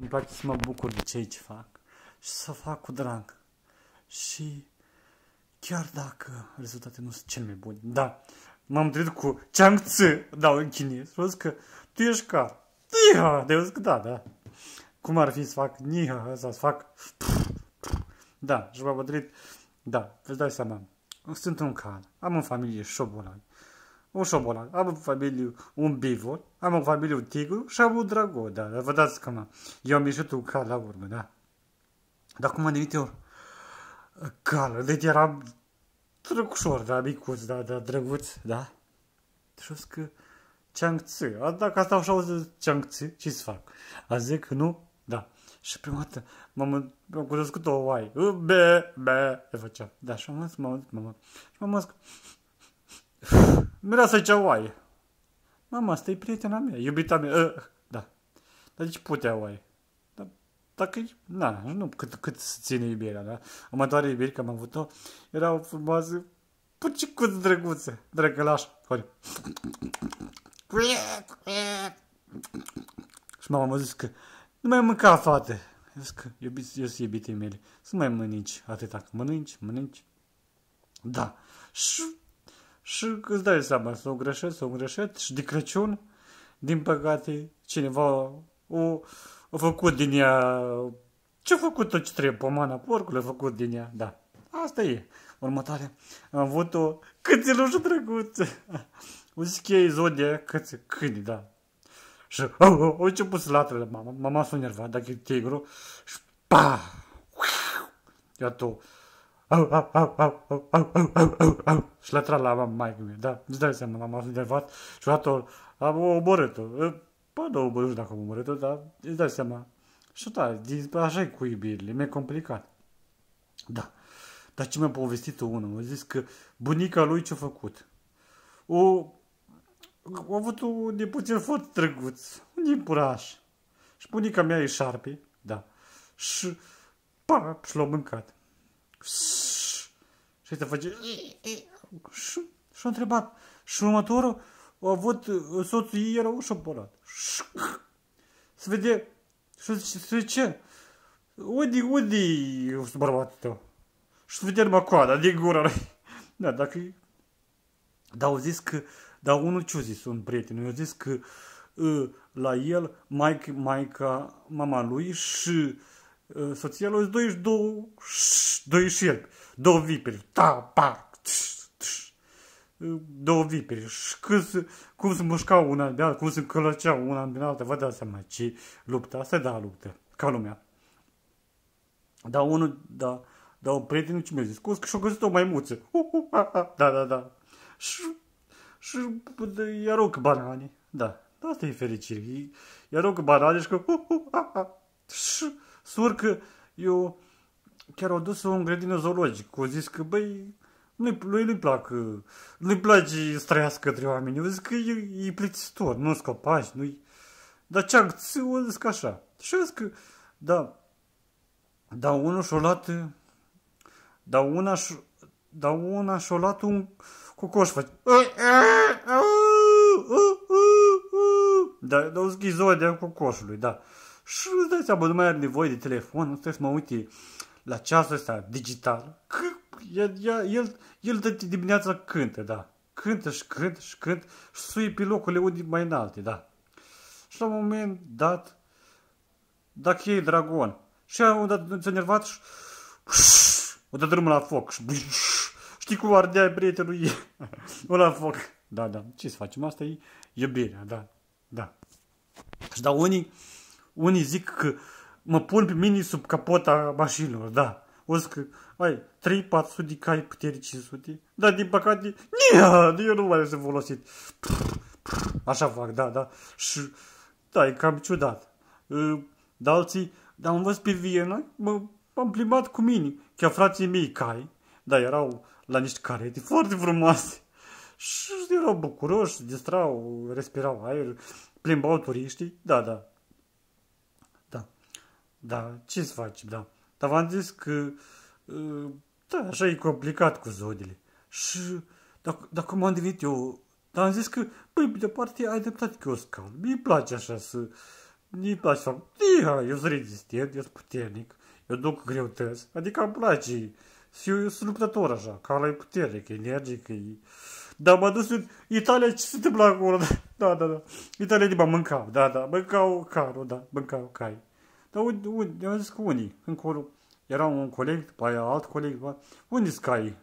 Îmi place să mă bucur de ceea ce fac și să fac cu drag. Și chiar dacă rezultatele nu sunt cele mai bune, da, m-am întâlnit cu Chang Tzu, da, în chinez, și că tu ești ca Niha, de eu că da, da. Cum ar fi să fac Niha să fac Da, și m-am da, îți dai seama, sunt un cal, am o familie șobolani un șobolan, am o familie un bivol, am o familie un tigru și am un dragon, da, da, vă dați seama. Eu am ieșit un cal la urmă, da. Dar cum am devenit eu? Cal, deci eram trăcușor, da, micuț, da, da, drăguț, da. Și zic că ceangți, dacă asta așa auzit ceangți, ce să fac? A zic, nu, da. Și prima dată m-am, cunoscut o oai, Be, be, e făcea. Da, și am zis, m-am zis, m-am zis. m-am zis, mi-era să zicea oaie. Mama, asta e prietena mea, iubita mea. Uh, da. Dar de ce putea oaie? Dar, dacă na, nu cât, cât să ține iubirea, da? Următoare iubire, că am avut-o, era erau frumoase, purcicuțe drăguță, drăgălaș. Hori. Și mama m-a zis că nu mai mânca, fate. Eu zic că iubiți, eu sunt iubitei mele. Să mai mănânci atâta. Mănânci, mănânci. Da. Și și îți dai seama să o greșesc, să o greșesc și de Crăciun, din păcate, cineva o, o făcut din ea ce-a făcut tot ce trebuie, pomana porcului a făcut din ea, da. Asta e. Următoare, am avut o cățelușă drăguță. O zichei zodia cățe, câini, da. Și au, au, au început să latrele mama, mama s-a nervat, dacă e tigru, și pa! Iată, au, au, au, au, au, au, au, au, au, au, și la la mai mea, da, îți dai seama, m am observat și dată am omorât-o, bă, da, nu știu dacă am omorât-o, dar îți dai seama, și da, așa cu iubirile, mi-e complicat, da, dar ce mi-a povestit unul, a zis că bunica lui ce-a făcut, o, a avut un nepuțin foarte drăguț, un iepuraș, și bunica mea e șarpe, da, și, pa, și l-a mâncat, și te face... Și, a întrebat. Și următorul a avut soțul ei era ușa bolat. Să vede... Și să zice... Unde, unde e bărbatul tău? Și să vede numai coada din gură. Da, dacă... Dar au zis că... Dar unul ce-a zis, un prieten, eu zis că ă, la el, maica, maica mama lui și ă, soția lui, doi, doi, doi șerpi două viperi, ta, pa, tș, tș, două viperi, și cât, cum se mușcau una de alta, cum se călăceau una din alta, vă dați seama ce luptă, asta da luptă, ca lumea. Dar unul, da, dar un prieten ce mi-a zis, că și-a găsit o maimuță. Da, da, da. Și, și i arunc banane. Da, da, asta e fericire. I arunc banane și că uh, ha, ha. Și surcă eu chiar au dus un grădină zoologic. Au zis că, băi, lui, lui, lui plac, lui uh, place să trăiască între oameni. Au zis că e, e plictisitor, nu scopași, nu Dar ce am o că așa. Și au zis că, da, da, unul și-o luat, uh, da, una și da, una și-o luat un cocoș, face. Ă, ă, ă, da, da, un schizoid de cocoșului, da. Și îți dai seama, nu mai are nevoie de telefon, nu trebuie să mă uite la ceasul ăsta digital, el, el, el de dimineața cântă, da. Cântă și cântă și cântă și sui pe locurile unde mai înalte, da. Și la un moment dat, dacă e dragon, și un dat ți-a și o dat drumul la foc și știi cum ardea prietenul ei, o la foc. Da, da, ce să facem? Asta e iubirea, da, da. Și da, unii, unii zic că mă pun pe mine sub capota mașinilor, da. Văzut că ai 3, 400 cai puteri 500, dar din păcate, nia, eu nu mai să folosit. Așa fac, da, da. Și, da, e cam ciudat. Ă, dar alții, dar am văzut pe Viena, mă, am plimbat cu mine. Chiar frații mei cai, da, erau la niște carete foarte frumoase. Și erau bucuroși, distrau, respirau aer, plimbau turiștii, da, da. Da, ce să faci, da. Dar v-am zis că, uh, da, așa e complicat cu zodiile. Și, dacă, dacă cum am devenit eu, dar am zis că, băi, de parte, ai dreptate că eu scald. Mi-i place așa să, mi-i place să Iha, eu sunt rezistent, eu sunt puternic, eu duc greutăți. Adică îmi place Și eu sunt luptător așa, că ăla e puternic, energic, e... Dar m-a dus în Italia, ce se întâmplă acolo? Da, da, da. Italia de mă mâncau, da, da, mâncau carul, da, mâncau cai. Dar unde, unde? Eu am zis că unii, încolo. Era un coleg, după aia alt coleg, după aia. unde scai?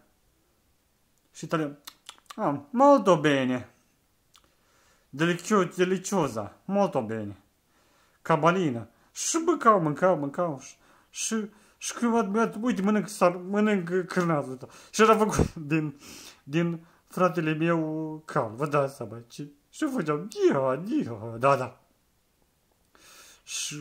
Și tale, ah, molto bene. Delicioza, delicioza, molto bene. Cabalina. Și mâncau, mâncau, mâncau. Și, și, când m băiat, uite, mănânc, sar, mănânc cârnatul ăsta. Și era făcut din, din fratele meu cal. Vă dați seama. Și, și făceam, ia, ia, da, da. Și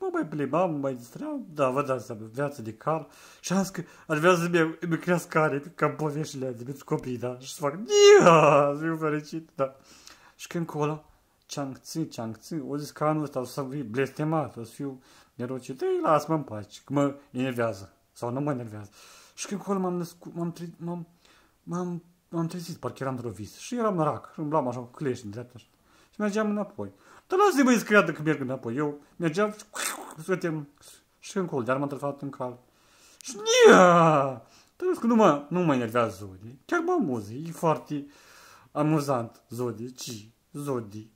mă mai plimbam, mă mai distream, dar vă dați seama, viață de cal. Și am zis că ar vrea să mi, mi crească care, ca poveștile de mi copii, da, și să fac, ia, să fiu fericit, da. Și când colo, Changzi, Changzi, o zis că anul ăsta o să fiu blestemat, o să fiu nerocit, ei, las-mă în pace, că mă enervează, sau nu mă enervează. Și când colo m-am născut, m-am, m-am, m-am, m-am trezit, parcă eram într-o vis și eram rac, îmblam așa cu clești în dreapta așa și mergeam înapoi. Dar lasă-i băieți creadă că merg înapoi. Eu mergeam suntem și încolo, dar m-am trăfat în cal. Și nia! Dar că nu mă, nu mă enervează Zodi. Chiar mă amuză. E foarte amuzant Zodi. Ci, Zodi.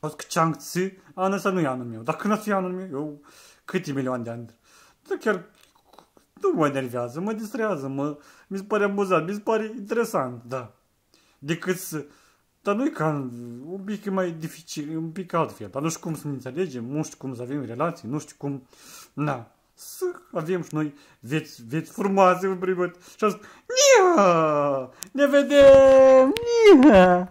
O să ceang ți, anul ăsta nu e anul meu. Dacă nu o anul meu? Eu câte milioane de ani. Dar chiar nu mă enervează, mă distrează, mă, mi se pare amuzant, mi se pare interesant, da. Decât să dar nu e ca un pic mai dificil, un pic altfel. Dar nu știu cum să ne înțelegem, nu știu cum să avem relații, nu știu cum... Na, să avem și noi vieți, vieți frumoase în primul Și am zis, Nia! Ne vedem! Nia!